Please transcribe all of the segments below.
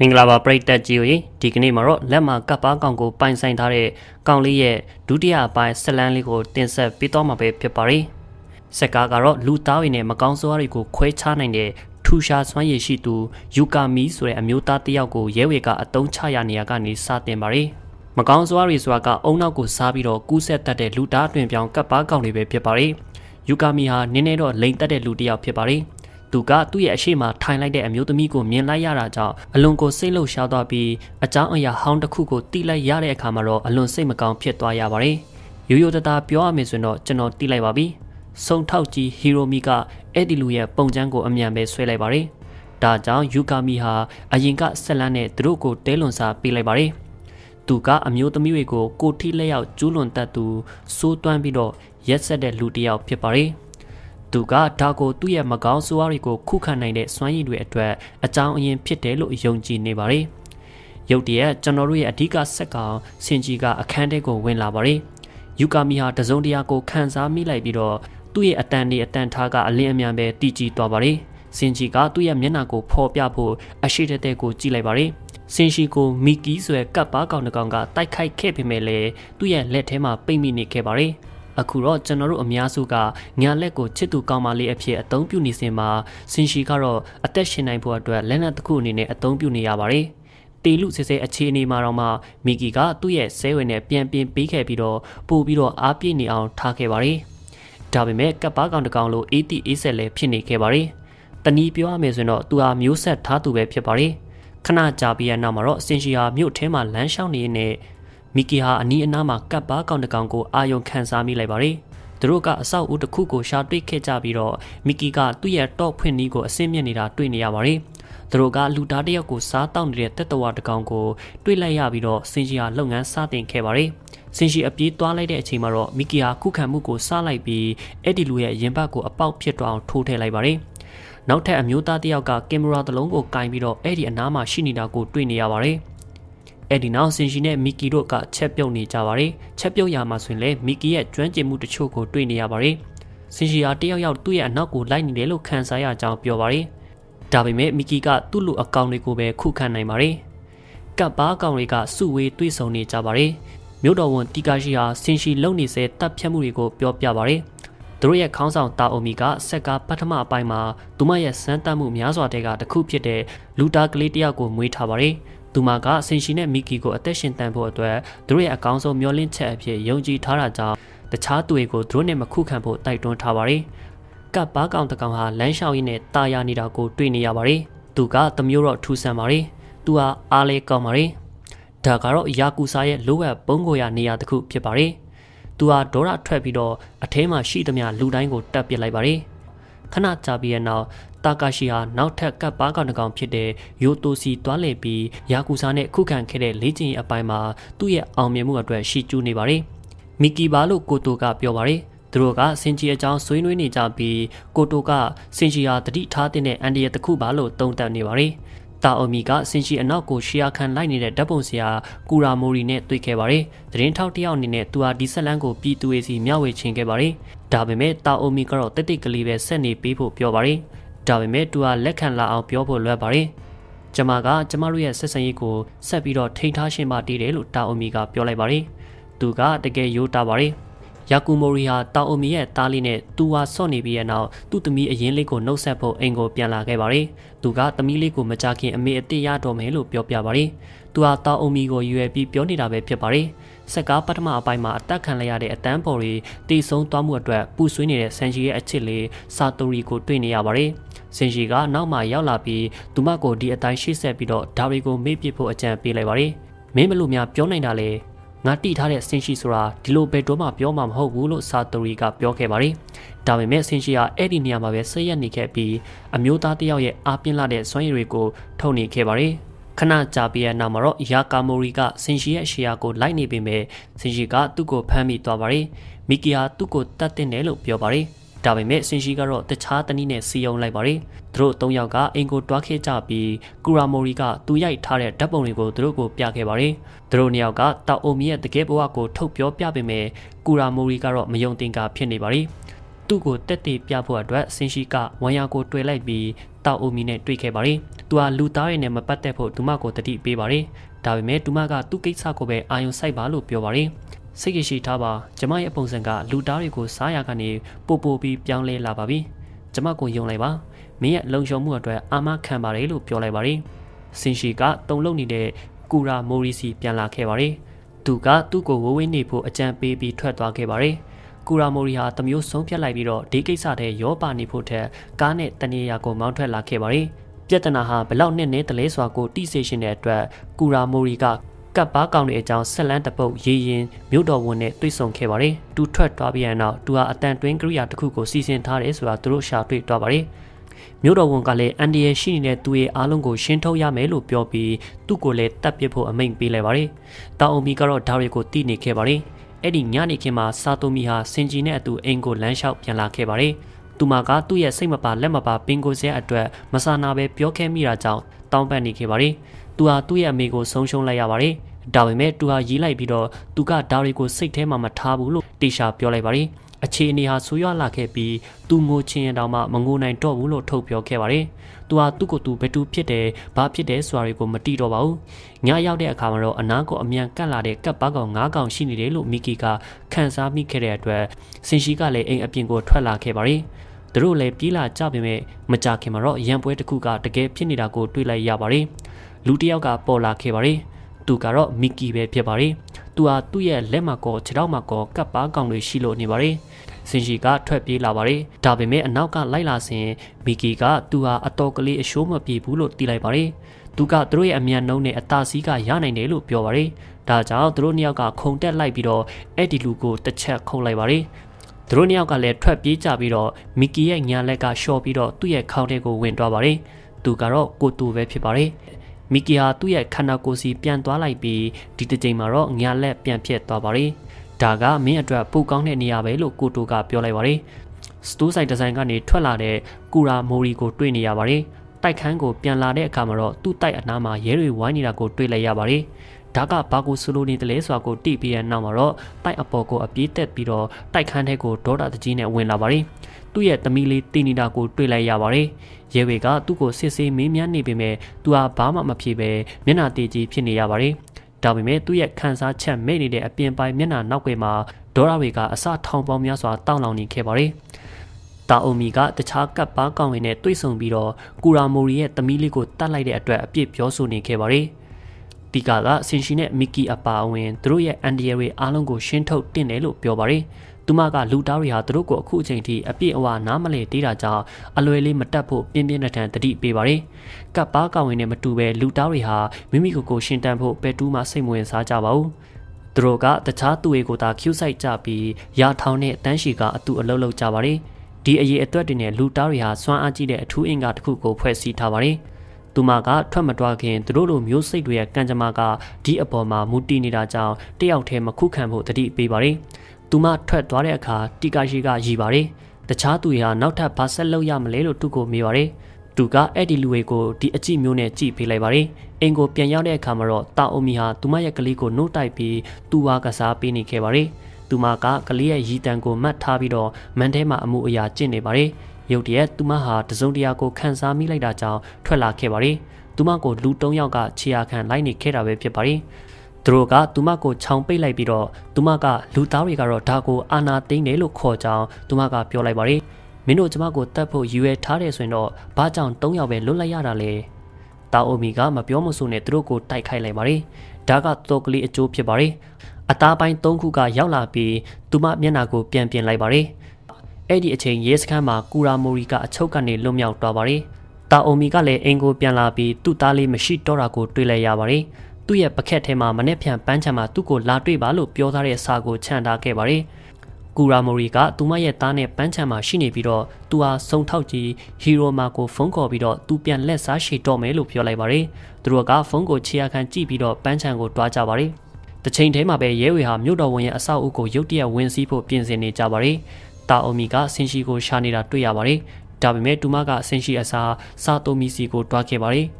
မင်္ဂလာပါပရိသတ်ကြီးတို့ဒီကနေ့မှာတော့လက်မှာကပ်ပါကောင်ကို ပိုင်ဆိုင်ထားတဲ့ကောင်လေးရဲ့ဒုတိယပိုင်းဆက်လန်းလေးကို တင်ဆက်ပေးသွားမှာပဲဖြစ်ပါတယ်။ဆက်ကားကတော့လူသားတွေနဲ့မကောင်းဆိုးရတွေကိုခွဲခြားနိုင်တဲ့ထူရှာစွမ်းရည်ရှိသူယူကာမီဆိုတဲ့အမျိုးသားတစ်ယောက်ကိုရဲဝေကအတုံးချရနေရကနေစတင်ပါတယ်။မကောင်းဆိုးရည်ဆိုတာကအုံနောက်ကိုစားပြီးတော့ကူးဆက်တတ်တဲ့လူသားတွင်ပြောင်းကပ်ပါကောင်တွေပဲဖြစ်ပါတယ်။ယူကာမီဟာနင်းနေတော့လိန်တက်တဲ့လူတစ်ယောက်ဖြစ်ပါတယ်။သူကသူ့ရဲ့အရှိမထိုင်လိုက်တဲ့အမျိုးသမီးကိုမြင်လိုက်ရတာကြောင့်အလွန်ကိုစိတ်လှုပ်ရှားသွားပြီးအကြောင်းအရာဟောင်းတစ်ခုကိုတိလိုက်ရတဲ့အခါမှာတော့အလွန်စိတ်မကောင်းဖြစ်သွားရပါတယ်။ရိုးရိုးသားသားပြောရမယ်ဆိုရင်တော့ကျွန်တော်တိလိုက်ပါပြီ။ဆုံထောက်ကြီးဟီရိုမီကအဲ့ဒီလူရဲ့ပုံချမ်းကိုအမြန်ပဲဆွဲလိုက်ပါတယ်။ဒါကြောင့်ယူကာမီဟာအရင်ကဆက်လန်းနဲ့သူတို့ကိုတဲလွန်စာပေးလိုက်ပါတယ်။သူကအမျိုးသမီးတွေကိုကိုထိလက်ရောက်ကျူးလွန်တတ်သူစိုးတွမ်းပြီးတော့ရက်ဆက်တဲ့လူတစ်ယောက်ဖြစ်ပါတယ်။သူကဒါကိုသူ့ရဲ့မကောင်းဆိုးဝါးတွေကိုခုခံနိုင်တဲ့စွမ်းရည်တွေအတွက် အကြောင်းအရင်းဖြစ်တယ်လို့ယုံကြည်နေပါတယ်။ရုတ်တရက်ကျွန်တော်တို့ရဲ့အဓိကဆက်ကောင်စင်ကြီးကအခန်းထဲကိုဝင်လာပါတယ်။ယူကာမီဟာတစုံတရာကိုခံစားမိလိုက်ပြီးတော့သူ့ရဲ့အတန်ဒီအတန်ထားကအလင်းအမြန်ပဲတည်ကြည်သွားပါတယ်။စင်ကြီးကသူ့ရဲ့မျက်နှာကိုဖော်ပြဖို့အရှိတတဲ့ကိုကြည့်လိုက်ပါတယ်။ဆင်ရှိကိုမီကီဆိုတဲ့ကပ်ပါကောင်တကောင်ကတိုက်ခိုက်ခဲ့ပေမဲ့လည်းသူ့ရဲ့လက်ထဲမှာပိတ်မိနေခဲ့ပါတယ်။အခုတော့ကျွန်တော်တို့အများစုကညာလက်ကိုချစ်သူကောင်းမလေးအဖြစ်အသုံးပြုနေစဉ်မှာဆင်ရှီကတော့အသက်ရှင်နိုင်ဖို့အတွက်လက်နက်တစ်ခုအနေနဲ့အသုံးပြုနေရပါတယ်တေလူစစ်စစ်အခြေအနေမှာတော့မှမီကီကသူ့ရဲ့ဆဲဝင်နဲ့ပြန်ပြင်ပေးခဲ့ပြီးတော့ပို့ပြီးတော့အားပြည့်နေအောင်ထားခဲ့ပါတယ်။ဒါပေမဲ့ကပ်ပါကောင်တကောင်လိုအေးတိအေးဆက်လည်းဖြစ်နေခဲ့ပါတယ်။တနည်းပြောရမယ်ဆိုရင်တော့သူဟာမျိုးဆက်ထားသူပဲဖြစ်ပါတယ်။ခဏကြာပြီးရနောက်မှာတော့စင်ရှီယာမြို့ထဲမှာလမ်းလျှောက်နေရင်မီကီဟာအနီးအနားမှာကပ်ပါကောင်တကောင်ကိုအာယုံခံစားမိလိုက်ပါတယ်။သူတို့ကအဆောက်အဦတစ်ခုကိုရှာတွေ့ခဲ့ကြပြီးတော့မီကီကသူ့ရဲ့တော့ဖွင့်နီးကိုအစင်းမြင့်နေတာတွေ့နေရပါတယ်။သူတို့ကလူသားတယောက်ကိုစားတောက်နေတဲ့တက်တဝါတကောင်ကိုတွေ့လိုက်ရပြီးတော့စင်ကြီးဟာလုပ်ငန်းစတင်ခဲ့ပါတယ်။စင်ရှိအပြေးသွားလိုက်တဲ့အချိန်မှာတော့မီကီဟာခုခံမှုကိုစလိုက်ပြီးအဲ့ဒီလူရဲ့ရင်ဘတ်ကိုအပေါက်ဖြစ်သွားအောင်ထိုးထည့်လိုက်ပါတယ်။နောက်ထပ်အမျိုးသားတယောက်ကကင်မရာတစ်လုံးကိုကင်ပြီးတော့အဲ့ဒီအနားမှာရှိနေတာကိုတွေ့နေရပါတယ်။အဲဒီနောက်ဆင်ရှင်နဲ့မီကီတို့ကချက်ပြုတ်နေကြပါတယ်ချက်ပြုတ်ရမှာဆိုရင်လည်းမီကီရဲ့ကျွမ်းကျင်မှုတချို့ကိုတွေ့နေရပါတယ်ဆင်ရှင်ဟာတယောက်ယောက်သူ့ရဲ့အနောက်ကိုလိုက်နေတယ်လို့ခံစားရကြောင်းပြောပါတယ်ဒါပေမဲ့မီကီကသူ့လူအကောင်တွေကိုပဲခုခံနိုင်ပါတယ်ကပ်ပါကောင်တွေကစုဝေးတွေ့ဆုံနေကြပါတယ်မြို့တော်ဝန်တီကာရှိဟာဆင်ရှိလုံနေစေတပ်ဖြတ်မှုတွေကိုပြောပြပါတယ်သူတို့ရဲ့ခေါင်းဆောင်တာအိုမီကဆက်ကပထမအပိုင်းမှာသူမရဲ့စမ်းသပ်မှုများစွာတဲကတခုဖြစ်တဲ့လူတာကလေးတယောက်ကိုမွေးထားပါတယ်။သူမကဆင်ရှင်နဲ့မီကီကိုအသက်ရှင်တန်ဖို့အတွက်သူတို့ရဲ့အကောင်းဆုံးမျှော်လင့်ချက်အဖြစ်ယုံကြည်ထားတာကြောင့်တခြားသူတွေကိုသူတို့နဲ့မခုခံဖို့တိုက်တွန်းထားပါတယ်။ကပ်ပါကောင်တကောင်ဟာလမ်းလျှောက်ရင်းနဲ့တာယာနေတာကိုတွေ့နေရပါတယ်။သူကတမျိုးတော့ထူဆန်ပါတယ်။သူဟာအားလဲကောင်းပါတယ်။ဒါကတော့ယာကူစာရဲ့လိုအပ်ပုံကိုရနေရာတစ်ခုဖြစ်ပါတယ်။သူဟာဒေါရထွက်ပြီးတော့အထဲမှာရှိသမျှလူတိုင်းကိုတတ်ပစ်လိုက်ပါတယ်။ခဏကြာပြီးတဲ့နောက်တာကာရှီဟာနောက်ထပ်ကပ်ပါကောင်တကောင် ဖြစ်တဲ့ယိုတိုစီတွားလည်ပြီးယာကူစာနဲ့ခုခံခဲ့တဲ့လေ့ကျင့်ရေးအပိုင်းမှာသူ့ရဲ့အောင်မြင်မှုအတွက်ရှီကျူးနေပါတယ်။မီကီဘာလို့ကိုတိုကပြောပါတယ်။သူတို့ကစင်ကြီးအကြောင်းဆွေးနွေးနေကြပြီးကိုတိုကစင်ကြီးဟာတတိထားတဲ့အန်ဒီရဲ့တခုပါလို့တုံ့တက်နေပါတယ်။တာအိုမီကစင်ကြီးအနောက်ကိုရှီယာခံလိုက်နေတဲ့ဓာတ်ပုံဆရာကူရာမိုရီနဲ့တွေ့ခဲ့ပါတယ်။သတင်းထောက်တယောက်အနေနဲ့သူဟာဒီဆက်လန်းကိုပြည်သူရေးစီမျှဝေချင်ခဲ့ပါတယ်။ဒါပေမဲ့တာအိုမီကတော့တိတ်တိတ်ကလေးပဲဆက်နေပြီးဖို့ပြောပါတယ်။ဒါပေမဲ့သူကလက်ခံလာအောင်ပြောဖို့လွယ်ပါတယ်။ကျမကကျမတို့ရဲ့ဆက်ဆံရေးကိုဆက်ပြီးတော့ထိန်းထားရှင်းပါတည်တယ်လို့တာအုံမီကပြောလိုက်ပါတယ်။သူကတကယ်ယိုးတာပါတယ်။ယာကူမိုရီဟာတောင်အုံမီရဲ့သားလေးနဲ့သူဝါဆော့နေပြီးတဲ့နောက်သူ့သမီးအရင်လေးကိုနှုတ်ဆက်ဖို့အိမ်ကိုပြန်လာခဲ့ပါတယ်။သူကသမီးလေးကိုမကြခင်အမေအစ်စ်ရတော်မယ်လို့ပြောပြပါတယ်။သူဟာတောင်အုံမီကိုရွယ်ပြီးပြောနေတာပဲဖြစ်ပါတယ်။ဆက်ကားပထမအပိုင်းမှာအသက်ခံရတဲ့အတန်းပေါ်တွေတည်ဆုံသွားမှုအတွက်ပူဆွေးနေတဲ့ဆန်ရှီရဲ့အချစ်လေးစာတိုရီကိုတွေ့နေရပါတယ်။ဆန်ရှီကနောက်မှရောက်လာပြီးသူမကိုဒီအတိုင်းရှေ့ဆက်ပြီးတော့ဒါရီကိုမေ့ပစ်ဖို့အကြံပေးလိုက်ပါတယ်။မင်းဘလို့များပြောနိုင်တာလဲငါတိထားတဲ့ဆင်ရှိဆိုတာဒီလိုဘယ်တော့မှပြောမှာမဟုတ်ဘူးလို့စာတိုရီကပြောခဲ့ပါတယ်။ဒါပေမဲ့ဆင်ရှိကအဲ့ဒီနေရာမှာပဲဆက်ရက်နေခဲ့ပြီးအမျိုးသားတယောက်ရဲ့အပြင်းလာတဲ့စွမ်းရည်တွေကိုထုတ်နေခဲ့ပါတယ်။ခဏကြာပြီးတဲ့နောက်မှာတော့ယာကာမိုရီကဆင်ရှီရဲ့ရှေ့ယာကိုလိုက်နေပေမဲ့ဆင်ရှီကသူ့ကိုဖမ်းမိသွားပါတယ်။မီကီယာသူ့ကိုတတ်တင်တယ်လို့ပြောပါတယ်။ဒါပေမဲ့ဆင်ရှိကတော့တခြားတနည်းနဲ့စီယုံလိုက်ပါတယ်သူတို့၃ယောက်ကအင်ကိုတွားခဲ့ကြပြီးကူရာမိုရီကသူရိုက်ထားတဲ့ဓာတ်ပုံတွေကိုသူတို့ကိုပြခဲ့ပါတယ်သူတို့၂ယောက်ကတောက်အုံမီရဲ့တကယ်ဘဝကိုထုတ်ပြောပြပေမဲ့ကူရာမိုရီကတော့မယုံသင်္ကာဖြစ်နေပါတယ်သူ့ကိုတက်တေပြဖို့အတွက်ဆင်ရှိကဝမ်ယာကိုတွေ့လိုက်ပြီးတောက်အုံမီနဲ့တွေ့ခဲ့ပါတယ်သူဟာလူသားတွေနဲ့မပတ်သက်ဖို့ဒူမကိုတတိပေးပါတယ်ဒါပေမဲ့ဒူမကသူ့ကိစ္စကိုပဲအာယုံစိုက်ပါလို့ပြောပါတယ်။စိတ်ရရှိထားပါကျမရဲ့ပုံစံကလူသားတွေကိုစားရကနေပို့ပို့ပြီးပြောင်းလဲလာပါပြီကျမကိုယုံလိုက်ပါမင်းရဲ့လုံခြုံမှုအတွက်အာမခံပါတယ်လို့ပြောလိုက်ပါတယ်စင်ရှီကတုံလုံနေတဲ့ကူရာမိုရီစီပြန်လာခဲ့ပါတယ်သူကသူ့ကိုဝဝင်းနေဖို့အကြံပေးပြီးထွက်သွားခဲ့ပါတယ်ကူရာမိုရီဟာတမျိုးဆုံးဖြတ်လိုက်ပြီးတော့ဒီကိစ္စတဲ့ရောပါနေဖို့ထက်ကားနဲ့တနေရာကိုမောင်းထွက်လာခဲ့ပါတယ်ပြဿနာဟာဘလောက်နှစ်နဲ့တလဲစွာကိုတိစေရှင်တဲ့အတွက်ကူရာမိုရီကကပ်ပါကောင်းတဲ့အကြောင်းဆက်လန်းတပုတ်ရေရင်မြို့တော်ဝန်နဲ့တွေ့ဆုံခဲ့ပါတယ်။သူထွက်သွားပြီးရင်တော့သူဟာအတန်တွင်းကရိယာတစ်ခုကိုစီစဉ်ထားတယ်ဆိုတာသူတို့ရှာတွေ့သွားပါတယ်။မြို့တော်ဝန်ကလည်းအန်ဒီယရှိနေတဲ့သူ့ရဲ့အားလုံးကိုရှင်းထုတ်ရမယ်လို့ပြောပြီးသူ့ကိုလည်းတတ်ပစ်ဖို့အမိန့်ပေးလိုက်ပါတယ်။တောင်အုံမီကတော့ဒါတွေကိုတိနေခဲ့ပါတယ်။အဲ့ဒီညနေခင်းမှာစာတိုမီဟာစင်ဂျီနဲ့အတူအိမ်ကိုလမ်းလျှောက်ပြန်လာခဲ့ပါတယ်။သူမကသူ့ရဲ့စိတ်မပါလက်မပါပင်ကိုစဲအတွက်မဆာနာပဲပြောခဲ့မိတာကြောင့်တောင်းပန်နေခဲ့ပါတယ်။သူဟာသူ့ရဲ့အမေကိုဆုံးရှုံးလိုက်ရပါတယ်။ဒါပေမဲ့သူဟာရေးလိုက်ပြီးတော့သူကဒါတွေကိုစိတ်ထဲမှာမထားဘူးလို့တေရှာပြောလိုက်ပါတယ်။အခြေအနေဟာဆိုးရွားလာခဲ့ပြီးသူငိုချင်ရင်တောင်မှမငိုနိုင်တော့ဘူးလို့ထုတ်ပြောခဲ့ပါတယ်။သူဟာသူ့ကိုယ်သူဘယ်သူဖြစ်တယ်၊ဘာဖြစ်တယ်ဆိုတာတွေကိုမတိတော့ပါဘူး။ညရောက်တဲ့အခါမှာတော့အနားကိုအမြန်ကတ်လာတဲ့ကပ်ပါကောင်၅ကောင်ရှိနေတယ်လို့မီကီကခံစားမိခဲ့တဲ့အတွက်စင်ရှိကလည်းအိမ်အပြင်ကို ထွက်လာခဲ့ပါတယ်။သူတို့လည်းပြေးလာကြပေမဲ့မကြခင်မှာတော့ရံပွဲတစ်ခုကတကယ်ဖြစ်နေတာကိုတွေ့လိုက်ရပါတယ်လူတစ်ယောက်ကပေါ်လာခဲ့ပါတယ်။သူကတော့မီကီပဲဖြစ်ပါတယ်။သူဟာသူ့ရဲ့လက်မှာကောခြေထောက်မှာကောကပ်ပါကောင်တွေရှိလို့နေပါတယ်။စင်ရှိကထွက်ပြေးလာပါတယ်။ဒါပေမဲ့အနောက်ကလိုက်လာစဉ်မီကီကသူဟာအတော်ကလေးအရှိုးမပြေဘူးလို့သိလိုက်ပါတယ်။သူကသူတို့ရဲ့အမြန်နှုံးနဲ့အသာစီးကရနိုင်တယ်လို့ပြောပါတယ်။ဒါကြောင့်သူတို့နှစ်ယောက်ကခုန်တက်လိုက်ပြီးတော့အဲ့ဒီလူကိုတစ်ချက်ခုတ်လိုက်ပါတယ်။သူတို့နှစ်ယောက်ကလည်းထွက်ပြေးကြပြီးတော့မီကီရဲ့ညာလက်ကရှော့ပြီးတော့သူ့ရဲ့ခေါင်းထဲကိုဝင်သွားပါတယ်။သူကတော့ကိုတူပဲဖြစ်ပါတယ်မီကီဟာသူ့ရဲ့ခန္ဓာကိုယ်စီပြန်သွားလိုက်ပြီးဒီတစ်ချိန်မှာတော့ညာလက်ပြန်ဖြစ်သွားပါတယ်။ဒါကမင်းအတွက်ပိုကောင်းတဲ့နေရာပဲလို့ကိုတိုကပြောလိုက်ပါတယ်။စတိုးဆိုင်ဒီဇိုင်ကနေထွက်လာတဲ့ကူရာမိုရီကိုတွေ့နေရပါတယ်။တိုက်ခန်းကိုပြန်လာတဲ့အခါမှာတော့သူ့တိုက်အနားမှာရဲတွေဝိုင်းနေတာကိုတွေ့လိုက်ရပါတယ်။ဒါကဘာကိုဆလိုနေတယ်လဲဆိုတာကိုတိပြီးတဲ့နောက်မှာတော့တိုက်အပေါ်ကိုအပြေးတက်ပြီးတော့တိုက်ခန်းထဲကိုဒေါတာတကြီးနဲ့ဝင်လာပါတယ်။သူ့ရဲ့သမီးလေးတင်နီတာကိုတွေ့လိုက်ရပါတယ်။ရဲတွေကသူ့ကိုစစ်ဆေးမေးမြန်းနေပေမဲ့သူဟာဘာမှမဖြစ်ပဲမျက်နှာတေးကြီးဖြစ်နေရပါတယ်။ဒါပေမဲ့သူ့ရဲ့ခံစားချက်မဲ့နေတဲ့အပြင်ပိုင်းမျက်နှာနောက်ွယ်မှာဒေါ်ရတွေကအစထောင်ပေါင်းများစွာတောင်းလောင်နေခဲ့ပါတယ်။တာအိုမီကတခြားကပ်ပါကောင်ဝင်နဲ့တွေ့ဆုံပြီးတော့ကူရာမိုရီရဲ့သမီးလေးကိုတတ်လိုက်တဲ့အတွက်အပြစ်ပြောဆိုနေခဲ့ပါတယ်။တီကာကဆင်ရှင်နဲ့မီကီအပါအဝင်သူတို့ရဲ့အန်ဒီယယ်တွေအားလုံးကိုရှင်းထုတ်တင်တယ်လို့ပြောပါတယ်။သူမကလူသားတွေဟာသူတို့ကိုအခုအချိန်ထိအပြည့်အဝနားမလည်သေးတာကြောင့်အလွယ်လေးမတက်ဖို့ပြင်းပြင်းထန်ထန်တတိပေးပါရယ်ကပ်ပါကဝင်နဲ့မတူပဲလူသားတွေဟာမိမိကိုယ်ကိုရှင်တန်ဖို့ဘယ်တူးမှစိတ်မဝင်စားကြပါဘူးသူတို့ကတခြားသူတွေကိုသာ cue ဆိုင်ကြပြီးရာထောင်နဲ့တန်းရှည်ကအတူအလုပ်လုပ်ကြပါရယ်ဒီအရေးအတွက်တင်တဲ့လူသားတွေဟာစွမ်းအားကြီးတဲ့အထူးအင်္ဂါတစ်ခုကိုဖွဲ့စည်းထားပါရယ်သူမကထွက်မတော်ခင်သူတို့လိုမျိုးစိတ်တွေရဲ့ကံကြမ္မာကဒီအပေါ်မှာမူတည်နေတာကြောင့်တယောက်တည်းမခုခံဖို့တတိပေးပါတယ်။သူမထွက်သွားတဲ့အခါတီကာရှိကရည်ပါတယ်။တခြားသူတွေဟာနောက်ထပ်ဘာဆက်လုပ်ရမလဲလို့သူ့ကိုမေးပါတယ်။သူကအဲ့ဒီလူတွေကိုဒီအကြည့်မျိုးနဲ့ကြည့်ပေးလိုက်ပါတယ်။အင်ကိုပြန်ရောက်တဲ့အခါမှာတော့တာအုံမီဟာသူမရဲ့ကလေးကိုနှုတ်တိုက်ပြီးသူဝါကစားပေးနေခဲ့ပါတယ်။သူမကကလေးရဲ့ရည်တံကိုမှတ်ထားပြီးတော့မန်ထဲမှာအမှုအရာကျင့်နေပါတယ်။ရုတ်တရက်သူမဟာတစုံတရာကိုခံစားမိလိုက်တာကြောင့်ထွက်လာခဲ့ပါတယ်။သူမကိုလူ၃ယောက်ကခြေရာခံလိုက်နေခဲ့တာပဲဖြစ်ပါတယ်။သူတို့ကသူမကိုခြောင်ပိတ်လိုက်ပြီးတော့သူမကလူသားတွေကတော့ဒါကိုအာနာသိမ့်တယ်လို့ခေါ်ကြောင်းသူမကပြောလိုက်ပါတယ်မင်းတို့ကျမကိုတတ်ဖို့ရည်ရွယ်ထားတယ်ဆိုရင်တော့ဘာကြောင့်၃ယောက်ပဲလွတ်လိုက်ရတာလဲတာအိုမီကမပြောမဆိုနဲ့သူတို့ကိုတိုက်ခိုက်လိုက်ပါတယ်ဒါကတော်ကလေးအကျိုးဖြစ်ပါတယ်အသားပိုင်း၃ခုက ရောက်လာပြီးသူမမျက်နှာကိုပြန်ပြင်လိုက်ပါတယ်အဲ့ဒီအချိန်ရဲစခန်းမှာကူရာမိုရီကအချုပ်ကနေလွတ်မြောက်သွားပါတယ်တာအိုမီကလည်းအင်ကိုပြန်လာပြီးသူ့သားလေးမရှိတော့တာကိုတွေ့လိုက်ရပါတယ်သူ့ရဲ့ပကက်ထဲမှာမနေ့ပြန်ပန်းချံမှာသူ့ကိုလာတွေ့ပါလို့ပြောထားတဲ့စာကိုချန်ထားခဲ့ပါတယ်။ကူရာမိုရီကသူမရဲ့သားနဲ့ပန်းချံမှာရှိနေပြီးတော့သူဟာစုံထောက်ကြီးဟီရိုမာကိုဖုန်းခေါ်ပြီးတော့သူပြန်လက်စားရှည်တော့မယ်လို့ပြောလိုက်ပါတယ်။သူတို့ကဖုန်းကိုခြေရခံကြည့်ပြီးတော့ပန်းချံကိုတွားကြပါတယ်။တချိန်တည်းမှာပဲရဲဝေဟာမြို့တော်ဝန်ရဲ့အဆောက်အဦကိုရုတ်တရက်ဝင်စီးဖို့ပြင်ဆင်နေကြပါတယ်။တာအိုမီကဆင်ရှီကိုရှာနေတာတွေ့ရပါတယ်။ဒါပေမဲ့တူမကအဆင်ရှီအစားစာတိုမီစီကိုတွားခဲ့ပါတယ်။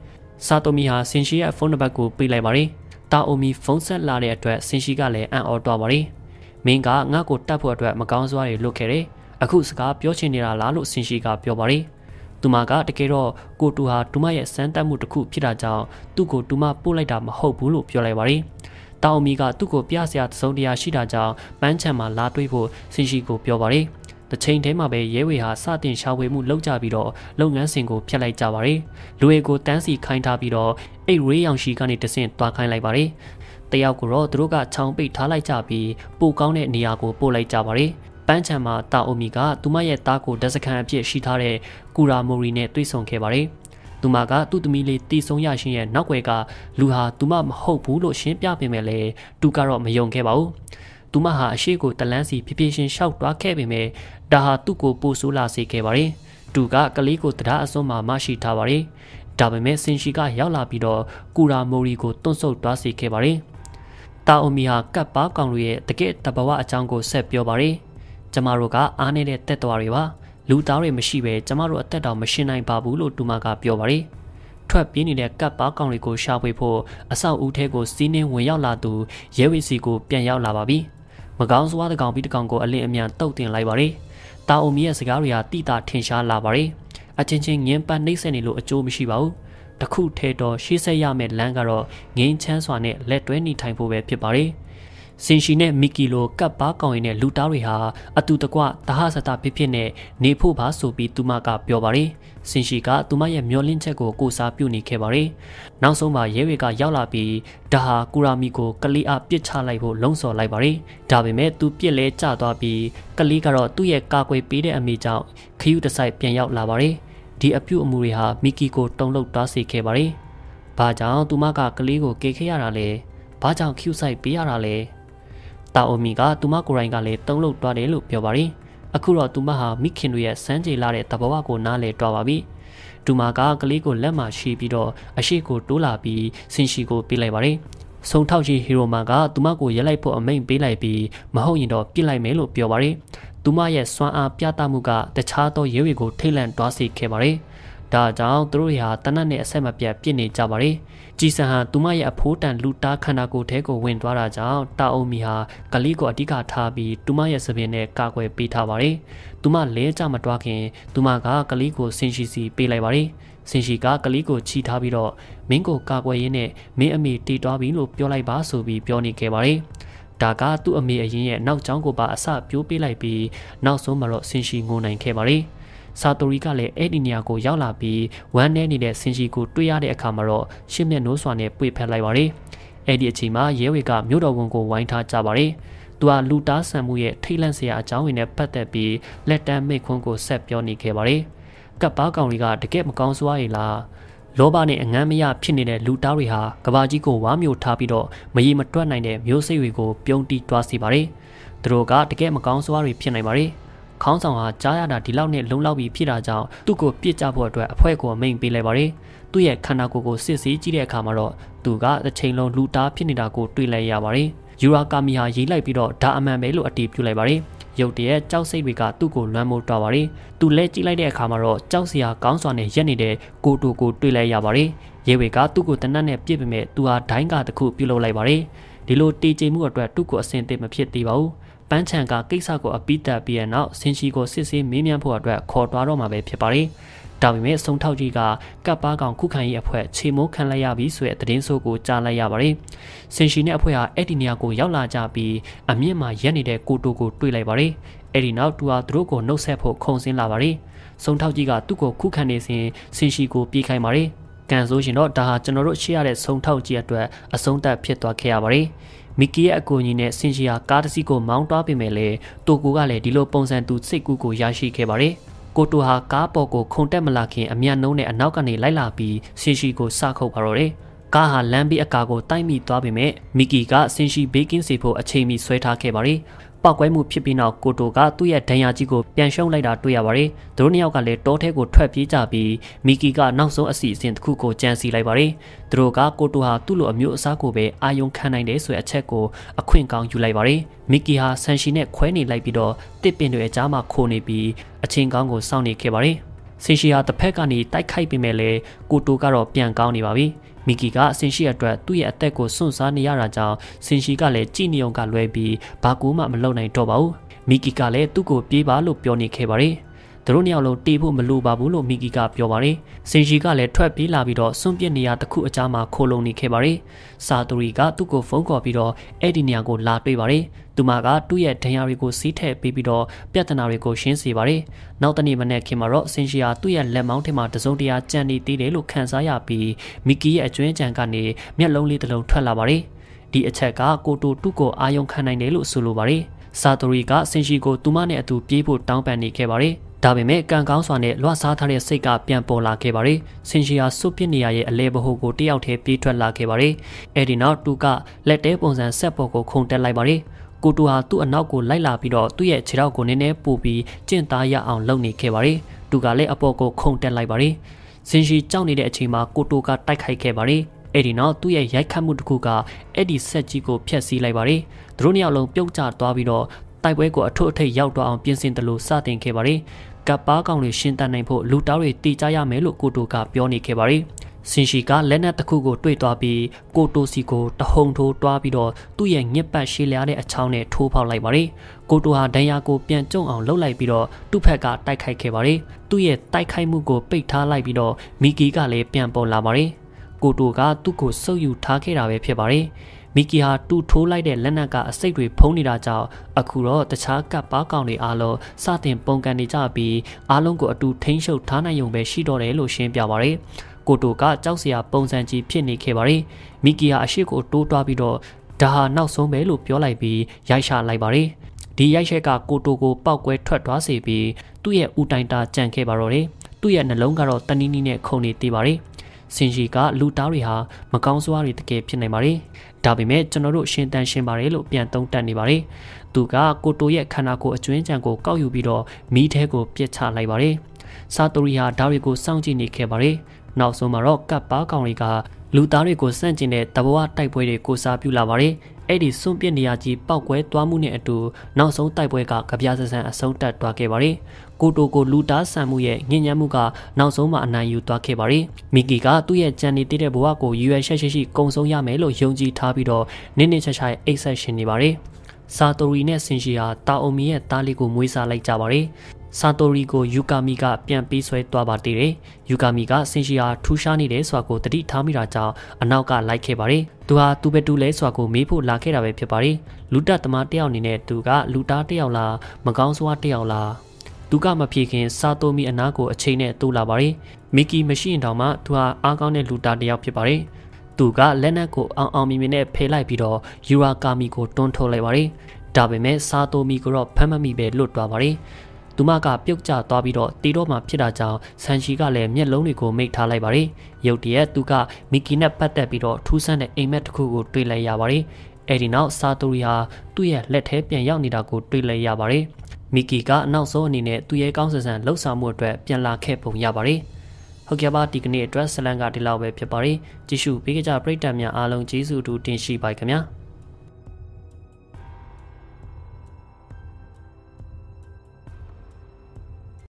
စာတိုမီဟာဆင်ရှီရဲ့ဖုန်းနံပါတ်ကိုပေးလိုက်ပါတယ်။တာအိုမီဖုန်းဆက်လာတဲ့အတွက်ဆင်ရှီကလည်းအံ့ဩသွားပါတယ်။မင်းကငါ့ကိုတတ်ဖို့အတွက်မကောင်းစွာတွေလုပ်ခဲ့တယ်။အခုစကားပြောချင်နေတာလားလို့ဆင်ရှီကပြောပါတယ်။သူမကတကယ်တော့ကိုတူဟာတူမရဲ့စမ်းသပ်မှုတစ်ခုဖြစ်တာကြောင့်သူ့ကိုတူမပို့လိုက်တာမဟုတ်ဘူးလို့ပြောလိုက်ပါတယ်။တာအိုမီကသူ့ကိုပြစရာသုံးတရားရှိတာကြောင့်ပန်းချံမှာလာတွေးဖို့ဆင်ရှီကိုပြောပါတယ်။။တစ်ချိန်တည်းမှာပဲရဲဝေဟာစတင်ရှာဖွေမှုလုပ်ကြပြီးတော့လုပ်ငန်းစဉ်ကိုဖျက်လိုက်ကြပါတယ်။လူတွေကိုတန်းစီခိုင်းထားပြီးတော့အိတ်ရေးရောင်ရှိကနေတဆင့်သွားခိုင်းလိုက်ပါတယ်။တယောက်ကတော့သူတို့ကချောင်းပိတ်ထားလိုက်ကြပြီးပိုကောင်းတဲ့နေရာကိုပို့လိုက်ကြပါတယ်။ပန်းချံမှာတာအိုမီကသူမရဲ့သားကိုဒက်စကန်အဖြစ်ရှိထားတဲ့ကူရာမိုရီနဲ့တွေ့ဆုံခဲ့ပါတယ်။ူမကသူ့သမီးလေးတီဆုံးရရှင်ရဲ့နောက်ွယ်ကလူဟာသူမမဟုတ်ဘူးလို့ရှင်းပြပေမဲ့လည်းသူကတော့မယုံခဲ့ပါဘူးသူမဟာအရှိကိုတလန်းစီဖြည်းဖြည်းချင်းရှောက်သွားခဲ့ပေမဲ့ဒါဟာသူ့ကိုပိုဆိုးလာစေခဲ့ပါတယ်။သူကကလေးကိုတရားအစွန်းမှာမရှိထားပါတယ်။ဒါပေမဲ့ဆင်ရှီကရောက်လာပြီးတော့ကူရာမိုရီကိုတွန့်ဆုတ်သွားစေခဲ့ပါတယ်။တာအိုမီဟာကပ်ပါကောင်လူရဲ့တကယ့်တဘာဝအကြောင်းကိုဆက်ပြောပါတယ်။ကျမတို့ကအားနေတဲ့တက်တော်တွေပါ။လူသားတွေမရှိပဲကျမတို့အသက်တော်မရှင်နိုင်ပါဘူးလို့သူမကပြောပါတယ်။ထွက်ပြေးနေတဲ့ကပ်ပါကောင်တွေကိုရှာဖွေဖို့အဆောက်အဦထဲကိုစီးနှင်းဝင်ရောက်လာသူရဲဝေစီကိုပြန်ရောက်လာပါပြီမကောင်းစွားတကောင်ပြီးတကောင်ကိုအလင်းအမြန်တုတ်တင်လိုက်ပါတယ်။တာအုံမီရဲ့စကားတွေဟာတိတာထင်ရှားလာပါတယ်။အချင်းချင်းငင်းပတ်နှိမ့်ဆက်နေလို့အကျိုးမရှိပါဘူး။တခုထဲတော့ရှေ့ဆက်ရမယ့်လမ်းကတော့ငင်းချမ်းစွာနဲ့လက်တွဲနေထိုင်ဖို့ပဲဖြစ်ပါတယ်။ဆင်ရှီနဲ့မီကီလိုကပ်ပါကောင်ရင်တဲ့လူသားတွေဟာအတူတကွဒဟဆတဖြစ်ဖြစ်နဲ့နေဖို့ပါဆိုပြီးသူမက ပြောပါတယ်။ဆင်ရှီကသူမရဲ့မျောလင့်ချက်ကိုကိုစားပြုနေခဲ့ပါတယ်။နောက်ဆုံးမှာရဲတွေက ရောက်လာပြီးဒါဟာကူရာမီကိုကလေးအပစ်ချလိုက်ဖို့လုံဆော်လိုက်ပါတယ်။ဒါပေမဲ့သူပစ်လဲကျသွားပြီးကလေးကတော့သူ့ရဲ့ကာကွယ်ပေးတဲ့အမိကြောင့်ခရုတစိုက်ပြန်ရောက်လာပါတယ်။ဒီအပြုအမူတွေဟာမီကီကိုတုံ့လောက်တားစေခဲ့ပါတယ်။ဘာကြောင့်သူမကကလေးကိုကေခဲ့ရတာလဲ။ဘာကြောင့်ခရုစိုက်ပေးရတာလဲ။တာအိုမီကသူမကိုယ်တိုင်ကလည်းတုံးလုပ်သွားတယ်လို့ပြောပါတယ်။အခုတော့သူမဟာမိခင်တို့ရဲ့စမ်းကြေလာတဲ့သဘောဝကိုနားလည်တွားပါပြီ။ဒူမာကကလေးကိုလက်မှာရှိပြီးတော့အရှိကိုတိုးလာပြီးဆင်ရှီကို ပြေးလိုက်ပါတယ်။ဆုံထောက်ကြီးဟီရိုမာကသူမကိုရက်လိုက်ဖို့အမိန်ပေးလိုက်ပြီးမဟုတ်ရင်တော့ပြစ်လိုက်မယ်လို့ပြောပါတယ်။သူမရဲ့စွမ်းအားပြသမှုကတခြားသောရဲတွေကိုထိတ်လန့်တွားစေခဲ့ပါတယ်။ဒါကြောင့်သူတို့ဟာတနတ်နဲ့အဆက်မပြတ်ပြစ်နေကြပါတယ်။ကြည်စံဟာသူမရဲ့အဖိုးတန်လူတားခန္ဓာကိုယ်ထဲကိုဝင်သွားတာကြောင့်တာအုံမီဟာကလေးကိုအဓိကထားပြီးသူမရဲ့စပင်နဲ့ကာကွယ်ပေးထားပါတယ်။သူမလဲကြမတွားခင်သူမကကလေးကိုဆင်ရှိစီပေးလိုက်ပါတယ်။ဆင်ရှိကကလေးကိုချီထားပြီးတော့မင်းကိုကာကွယ်ရင်းနဲ့မင်းအမေတီတွားပြီလို့ပြောလိုက်ပါဆိုပြီးပြောနေခဲ့ပါတယ်။ဒါကသူ့အမေအရင်ရဲ့နောက်ကျောင်းကိုပါအစပြိုးပေးလိုက်ပြီးနောက်ဆုံးမှာတော့ဆင်ရှိငိုနိုင်ခဲ့ပါတယ်။ဆာတိုရီကလည်းအဲ့ဒီနေရာကိုရောက်လာပြီးဝမ်းထဲနေတဲ့ဆင်ရှိကိုတွေ့ရတဲ့အခါမှာတော့ရှစ်မျက်နှိုးစွာနဲ့ပွေဖက်လိုက်ပါတယ်။အဲ့ဒီအချိန်မှာရဲဝေကမြို့တော်ဝန်ကိုဝိုင်းထားကြပါတယ်။သူကလူတားဆန်မှုရဲ့ထိတ်လန့်စရာအကြောင်းတွေနဲ့ပတ်သက်ပြီးလက်တန်းမိခွန်းကိုဆက်ပြောနေခဲ့ပါတယ်။ကပ်ပါကောင်တွေကတကယ်မကောင်းစွာရည်လားလောဘနဲ့အငမ်းမရဖြစ်နေတဲ့လူသားတွေဟာကဘာကြီးကိုဝါမျိုးထားပြီးတော့မရေမတွက်နိုင်တဲ့မျိုးစိတ်တွေကိုပြုံးတီးတွားစေပါတယ်။သူတို့ကတကယ်မကောင်းစွာတွေဖြစ်နိုင်ပါတယ်။ခေါင်းဆောင်ဟာကြားရတာဒီလောက်နဲ့လုံလောက်ပြီးဖြစ်တာကြောင့်သူ့ကိုပြစ်ကြဖို့အတွက်အဖွဲကိုအမိန်ပေးလိုက်ပါတယ်။သူ့ရဲ့ခန္ဓာကိုယ်ကိုစစ်ဆေးကြည့်တဲ့အခါမှာတော့သူကတစ်ချိန်လုံးလူသားဖြစ်နေတာကိုတွေ့လိုက်ရပါတယ်။ယူရာကာမီဟာရေးလိုက်ပြီးတော့ဒါအမှန်ပဲလို့အတည်ပြုလိုက်ပါတယ်။ရုတ်တရက်ကြောက်စိတ်တွေကသူ့ကိုလွမ်းမိုးတော့ပါတယ်။သူလဲကြည့်လိုက်တဲ့အခါမှာတော့ကြောက်စရာကောင်းစွာနဲ့ရက်နေတဲ့ကိုတိုကိုတွေ့လိုက်ရပါတယ်။ရဲဝေကသူ့ကိုတနတ်နဲ့ပြစ်ပေမဲ့သူဟာဒိုင်းကတခုပြုတ်လောက်လိုက်ပါတယ်။ဒီလိုတည်ကျိမှုအတွက်သူ့ကိုအဆင်သင့်မဖြစ်သေးပါဘူး။န်းချန်ကကိစ္စကိုအပိတက်ပြီးတဲ့နောက်ဆင်ချီကိုစစ်ဆေးမေးမြန်းဖို့အတွက်ခေါ်သွားတော့မှာပဲဖြစ်ပါတယ်။ဒါပေမဲ့စုံထောက်ကြီးကကပ်ပါကောင်ခုခံရေးအဖွဲ့ခြေမိုးခံလိုက်ရပြီဆိုတဲ့သတင်းဆိုးကိုကြားလိုက်ရပါတယ်။ဆင်ချီနဲ့အဖွဲ့ဟာအဲ့ဒီနေရာကိုရောက်လာကြပြီးအမြင့်မှာရက်နေတဲ့ကိုတိုကိုတွေ့လိုက်ပါတယ်။အဲ့ဒီနောက်သူဟာသူတို့ကိုနှုတ်ဆက်ဖို့ခုံစင်းလာပါတယ်။စုံထောက်ကြီးကသူ့ကိုခုခံနေစဉ်ဆင်ချီကိုပြေးခိုင်းပါတယ်။ကန်ဆိုရှင်တော့ဒါဟာကျွန်တော်တို့ရှိရတဲ့စုံထောက်ကြီးအတွက်အဆုံးသတ်ဖြစ်သွားခဲ့ရပါတယ်။မီကီရဲ့အကူအညီနဲ့ဆင်ဂျီယာကားတစ်စီးကိုမောင်းသွားပေမဲ့လည်းတိုကိုကလည်းဒီလိုပုံစံသူစိတ်ကူးကိုရရှိခဲ့ပါတယ်။ကိုတိုဟာကားပေါ်ကိုခုန်တက်မလာခင်အမြန်နှုံးနဲ့အနောက်ကနေလိုက်လာပြီးဆင်ရှီကိုစခုတ်ပါတော့တယ်။ကားဟာလမ်းဘေးအကာကိုတိုက်မိသွားပေမဲ့မီကီကဆင်ရှီဘေးကင်းစေဖို့အချိန်မီဆွဲထားခဲ့ပါတယ်။ပောက်ကွဲမှုဖြစ်ပြီးနောက်ကိုတိုကသူ့ရဲ့ဒဏ်ရာကြီးကိုပြန်ရှုံးလိုက်တာတွေ့ရပါတယ်။သူတို့နှစ်ယောက်ကလည်းတောထဲကိုထွက်ပြေးကြပြီးမီကီကနောက်ဆုံးအစီအစဉ်တစ်ခုကိုကြံစီလိုက်ပါတယ်။သူတို့ကကိုတိုဟာသူ့လိုအမျိုးအစားကိုပဲအာယုံခံနိုင်တယ်ဆိုတဲ့အချက်ကိုအခွင့်ကောင်းယူလိုက်ပါတယ်။မီကီဟာဆန်ရှီနဲ့ခွဲနေလိုက်ပြီးတော့တစ်ပင်တွေအကြားမှာခိုနေပြီးအချင်းကောင်းကိုစောင့်နေခဲ့ပါတယ်။ဆင်ရှီဟာတစ်ဖက်ကနေတိုက်ခိုက်ပေမဲ့လည်းကိုတိုကတော့ပြန်ကောင်းနေပါပြီ။မီကီကဆင်ရှိအတွက်သူ့ရဲ့အသက်ကိုစွန့်စားနေရတာကြောင့်ဆင်ရှိကလည်းကြည်နေုံကလွဲပြီးဘာကူမှမလုပ်နိုင်တော့ပါဘူးမီကီကလည်းသူ့ကိုပြေးပါလို့ပြောနေခဲ့ပါတယ်။သူတို့နှစ်ယောက်လုံးတေးဖို့မလိုပါဘူးလို့မီကီကပြောပါတယ်။ဆင်ရှီကလည်းထွက်ပြေးလာပြီးတော့စွန့်ပစ်နေရတစ်ခုအကြားမှာခိုလုံနေခဲ့ပါတယ်။ဆာတိုရီကသူ့ကိုဖုန်းခေါ်ပြီးတော့အဲ့ဒီနေရာကိုလာတွေ့ပါတယ်။သူမကသူ့ရဲ့ဒဏ်ရာတွေကိုစီးထည့်ပေးပြီးတော့ပြဿနာတွေကိုရှင်းစေပါတယ်။နောက်တနေ့မနေ့ခင်မှာတော့ဆင်ရှီဟာသူ့ရဲ့လက်မောင်းထဲမှာတစုံတရာကြံနေသေးတယ်လို့ခန်းစားရပြီးမီကီရဲ့အကျွမ်းကြံကနေမျက်လုံးလေးတစ်လုံးထွက်လာပါတယ်။ဒီအချက်ကကိုတိုတုကိုအာယုံခံနိုင်တယ်လို့ဆိုလိုပါတယ်။ဆာတိုရီကဆင်ရှီကိုသူမနဲ့အတူပြေးဖို့တောင်းပန်နေခဲ့ပါတယ်။ဒါပေမဲ့ကံကောင်းစွာနဲ့လွှတ်စားထားတဲ့စိတ်ကပြန်ပေါ်လာခဲ့ပါတယ်။ဆင်ရှီယာစွပစ်နေရရဲ့အလဲဘဟုကိုတယောက်တည်းပြေးထွက်လာခဲ့ပါတယ်။အဲဒီနောက်သူကလက်တဲပုံစံဆက်ပေါ်ကိုခုန်တက်လိုက်ပါတယ်။ကိုတူဟာသူ့အနောက်ကိုလိုက်လာပြီးတော့သူ့ရဲ့ခြေထောက်ကိုနည်းနည်းပို့ပြီးကျင့်သားရအောင်လုပ်နေခဲ့ပါတယ်။သူကလည်းအပေါ်ကိုခုန်တက်လိုက်ပါတယ်။ဆင်ရှီကြောက်နေတဲ့အချိန်မှာကိုတူကတိုက်ခိုက်ခဲ့ပါတယ်။အဲ့ဒီနောက်သူ့ရဲ့ရိုက်ခတ်မှုတစ်ခုကအဲ့ဒီဆက်ကြီးကိုဖျက်ဆီးလိုက်ပါတယ်။သူတို့နှစ်ယောက်လုံးပြုတ်ကျသွားပြီးတော့တိုက်ပွဲကိုအထွတ်အထိပ်ရောက်သွားအောင်ပြင်ဆင်တယ်လို့စတင်ခဲ့ပါတယ်။ကပ်ပါးကောင်တွေရှင်းတတ်နိုင်ဖို့လူတောက်တွေတည်ကြရမယ်လို့ကိုတိုကပြောနေခဲ့ပါတယ်။စင်ရှီကလက်နက်တစ်ခုကိုတွေ့သွားပြီးကိုတိုစီကိုတဟုန်ထိုးတွားပြီးတော့သူ့ရဲ့ညက်ပတ်ရှည်လျားတဲ့အချောင်းနဲ့ထိုးဖောက်လိုက်ပါတယ်။ကိုတိုဟာဒဏ်ရာကိုပြန်ကျုံအောင်လှုပ်လိုက်ပြီးတော့သူ့ဖက်ကတိုက်ခိုက်ခဲ့ပါတယ်။သူ့ရဲ့တိုက်ခိုက်မှုကိုပိတ်ထားလိုက်ပြီးတော့မီကီကလည်းပြန်ပေါ်လာပါတယ်။ကိုတိုကသူ့ကိုဆုပ်ယူထားခဲ့တာပဲဖြစ်ပါတယ်။မီကီဟာတူထိုးလိုက်တဲ့လက်နက်ကအစိတ်တွေဖုံးနေတာကြောင့်အခုတော့တခြားကပ်ပါကောင်တွေအားလုံးစတင်ပုံကန်နေကြပြီးအားလုံးကိုအတူထိန်းချုပ်ထားနိုင်ုံပဲရှိတော့တယ်လို့ရှင်းပြပါရယ်ကိုတိုကကြောက်စရာပုံစံကြီးဖြစ်နေခဲ့ပါရယ်မီကီဟာအရှိကိုတိုးတွားပြီးတော့ဒါဟာနောက်ဆုံးပဲလို့ပြောလိုက်ပြီးရိုက်ရှာလိုက်ပါရယ်ဒီရိုက်ချက်ကကိုတိုကိုပောက်ကွဲထွက်သွားစေပြီးသူ့ရဲ့ဥတိုင်တာကြံခဲ့ပါတော့တယ်သူ့ရဲ့နှလုံးကတော့တနည်းနည်းနဲ့ခုန်နေသေးပါရယ်စင်ရီကလူတားတွေဟာမကောင်းစွာတွေတကယ်ဖြစ်နိုင်ပါတယ်။ဒါပေမဲ့ကျွန်တော်တို့ရှင်တန်ရှင်းပါတယ်လို့ပြန်သုံးတတ်နေပါတယ်။သူကကိုတိုရဲ့ခန္ဓာကိုယ်အကျွင်းကြံကိုကောက်ယူပြီးတော့မီးထဲကိုပြစ်ချလိုက်ပါတယ်။စာတိုရီဟာဒါတွေကိုစောင့်ကြည့်နေခဲ့ပါတယ်။နောက်ဆုံးမှာတော့ကပ်ပါကောင်တွေကလူသားတွေကိုစန့်ကျင်တဲ့တဘဝတိုက်ပွဲတွေကိုစားပြုလာပါတယ်။အဲ့ဒီစွန့်ပစ်နေရာကြီးပောက်ကွဲသွားမှုနဲ့အတူနောက်ဆုံးတိုက်ပွဲကကြပြဆဆန်အဆုံးတက်သွားခဲ့ပါတယ်။ကိုတိုကိုလူတားဆန်မှုရဲ့ညဉ့်ညမ်းမှုကနောက်ဆုံးမှအနိုင်ယူသွားခဲ့ပါတယ်။မီကီကသူ့ရဲ့ကြံနေတဲ့ဘဝကိုရွယ်ချက်ရှိရှိကုံဆုံးရမယ်လို့ယုံကြည်ထားပြီးတော့နင်းနေချာချာအိတ်ဆက်ရှင်နေပါတယ်။စာတိုရီနဲ့ဆင်ရှီဟာတာအုံမီရဲ့တားလေးကိုမွေးစားလိုက်ကြပါတယ်။ဆာတိုရီကိုယူကာမီကပြန်ပေးဆွဲသွားပါသေးတယ်။ယူကာမီကဆင်ရှီယာထူးရှားနေတယ်ဆိုတာကိုတတိထားမိတာကြောင့်အနောက်ကလိုက်ခဲ့ပါတယ်။သူဟာသူပဲတူလဲဆိုတာကိုမေးဖို့လာခဲ့တာပဲဖြစ်ပါတယ်။လူတက်သမားတယောက်အနေနဲ့သူကလူသားတယောက်လားမကောင်းစွာတယောက်လားသူကမဖြေခင်စာတိုမီအနာကိုအချိန်နဲ့တိုးလာပါတယ်။မီကီမရှိရင်တောင်မှသူဟာအားကောင်းတဲ့လူသားတယောက်ဖြစ်ပါတယ်။သူကလက်နက်ကိုအောင်အောင်မြင်မြင်နဲ့ဖေးလိုက်ပြီးတော့ယူရာကာမီကိုတွန်းထုတ်လိုက်ပါတယ်။ဒါပေမဲ့စာတိုမီကိုတော့ဖမ်းမမိပဲလွတ်သွားပါတယ်။သူမကပြုတ်ကျသွားပြီးတော့တေတော့မှဖြစ်တာကြောင့်ဆန်ရှီကလည်းမျက်လုံးတွေကိုမိတ်ထားလိုက်ပါတယ်။ရုတ်တရက်သူကမီကီနဲ့ပတ်သက်ပြီးတော့ထူးဆန်းတဲ့အိမ်မက်တစ်ခုကိုတွေ့လိုက်ရပါတယ်။အဲဒီနောက်စာတိုရီဟာသူ့ရဲ့လက်ထဲပြန်ရောက်နေတာကိုတွေ့လိုက်ရပါတယ်။မီကီကနောက်ဆုံးအနေနဲ့သူ့ရဲ့ကောင်းဆန်ဆန်လှုပ်ဆောင်မှုအတွက်ပြန်လာခဲ့ပုံရပါတယ်။ဟုတ်ကဲ့ပါဒီကနေ့အတွက်ဆလန်ကဒီလောက်ပဲဖြစ်ပါတယ်။ကြည့်ရှုပေးကြပရိသတ်များအားလုံးကျေးဇူးတူတင်ရှိပါခင်ဗျာ။